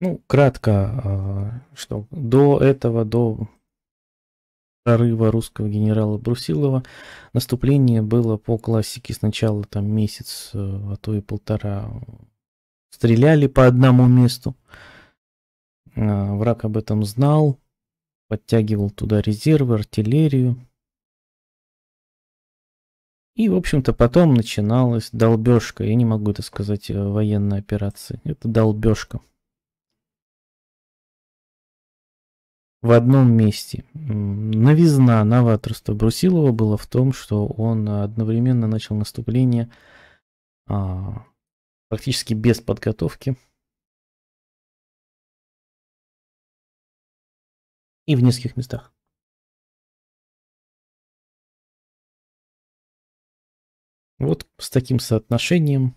Ну, кратко, а, что до этого, до прорыва русского генерала Брусилова, наступление было по классике сначала там месяц, э, а то и полтора стреляли по одному месту. А, враг об этом знал, подтягивал туда резервы, артиллерию. И, в общем-то, потом начиналась долбежка. Я не могу это сказать э, военная операция. Это долбежка. в одном месте. Новизна новаторства Брусилова было в том, что он одновременно начал наступление а, практически без подготовки. И в нескольких местах. Вот с таким соотношением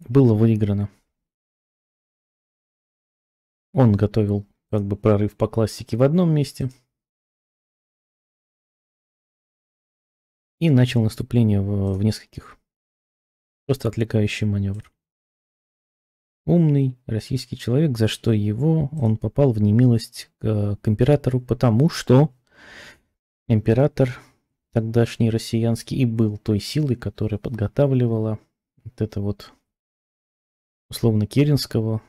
было выиграно. Он готовил как бы прорыв по классике в одном месте. И начал наступление в, в нескольких. Просто отвлекающий маневр. Умный российский человек, за что его он попал в немилость к, к императору, потому что император тогдашний россиянский и был той силой, которая подготавливала вот это вот условно Керенского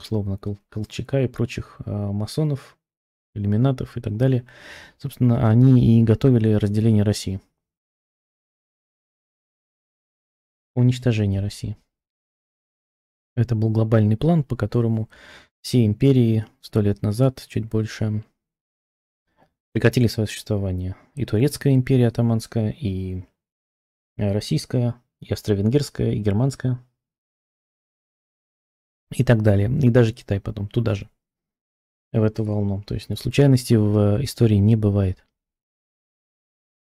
условно Кол Колчака и прочих а, масонов, иллюминатов и так далее, собственно, они и готовили разделение России. Уничтожение России. Это был глобальный план, по которому все империи сто лет назад, чуть больше, прекратили свое существование. И Турецкая империя атаманская, и э, Российская, и Австро-Венгерская, и Германская – и так далее. И даже Китай потом туда же, в эту волну. То есть ну, случайности в э, истории не бывает.